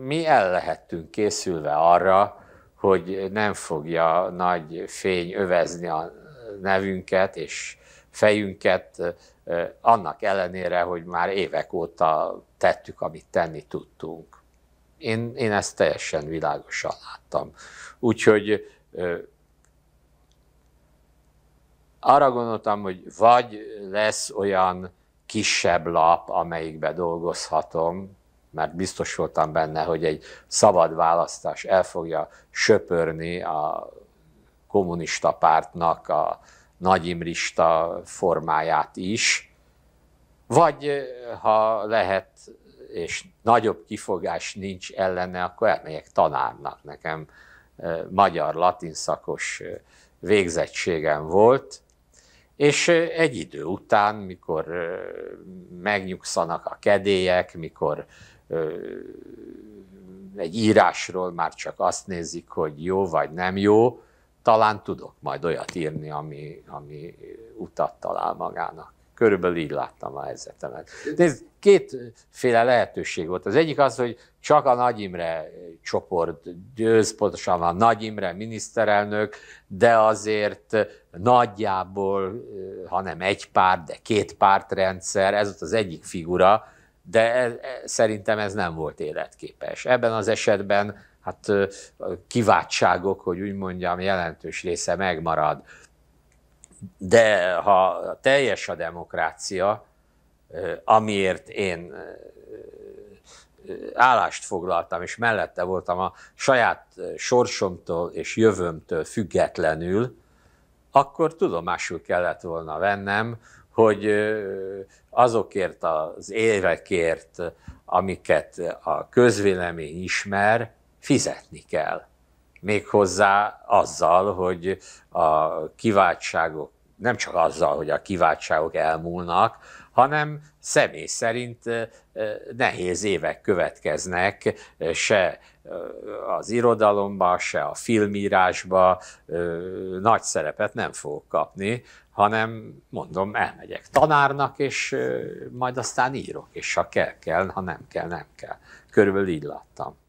mi el lehettünk készülve arra, hogy nem fogja nagy fény övezni a nevünket és fejünket, annak ellenére, hogy már évek óta tettük, amit tenni tudtunk. Én, én ezt teljesen világosan láttam. Úgyhogy arra gondoltam, hogy vagy lesz olyan kisebb lap, amelyikbe dolgozhatom, mert biztos voltam benne, hogy egy szabad választás el fogja söpörni a kommunista pártnak a nagyimrista formáját is, vagy ha lehet, és nagyobb kifogás nincs ellene, akkor elmegyek tanárnak. Nekem magyar-latin szakos végzettségem volt, és egy idő után, mikor megnyugszanak a kedélyek, mikor egy írásról már csak azt nézik, hogy jó vagy nem jó, talán tudok majd olyat írni, ami, ami utat talál magának. Körülbelül így láttam a helyzetemet. Nézd, kétféle lehetőség volt. Az egyik az, hogy csak a Nagy Imre csoport győz, pontosan a Nagy Imre miniszterelnök, de azért nagyjából, hanem egy párt, de két pártrendszer, ez volt az egyik figura, de ez, e, szerintem ez nem volt életképes. Ebben az esetben hát kiváltságok, hogy úgy mondjam, jelentős része megmarad. De ha teljes a demokrácia, amiért én állást foglaltam, és mellette voltam a saját sorsomtól és jövőmtől függetlenül, akkor tudomásul kellett volna vennem, hogy azokért az évekért, amiket a közvélemény ismer, fizetni kell. Méghozzá azzal, hogy a kiváltságok nem csak azzal, hogy a kiváltságok elmúlnak, hanem személy szerint nehéz évek következnek, se az irodalomba, se a filmírásba nagy szerepet nem fogok kapni, hanem mondom, elmegyek tanárnak, és majd aztán írok, és ha kell, kell, ha nem kell, nem kell. Körülbelül így láttam.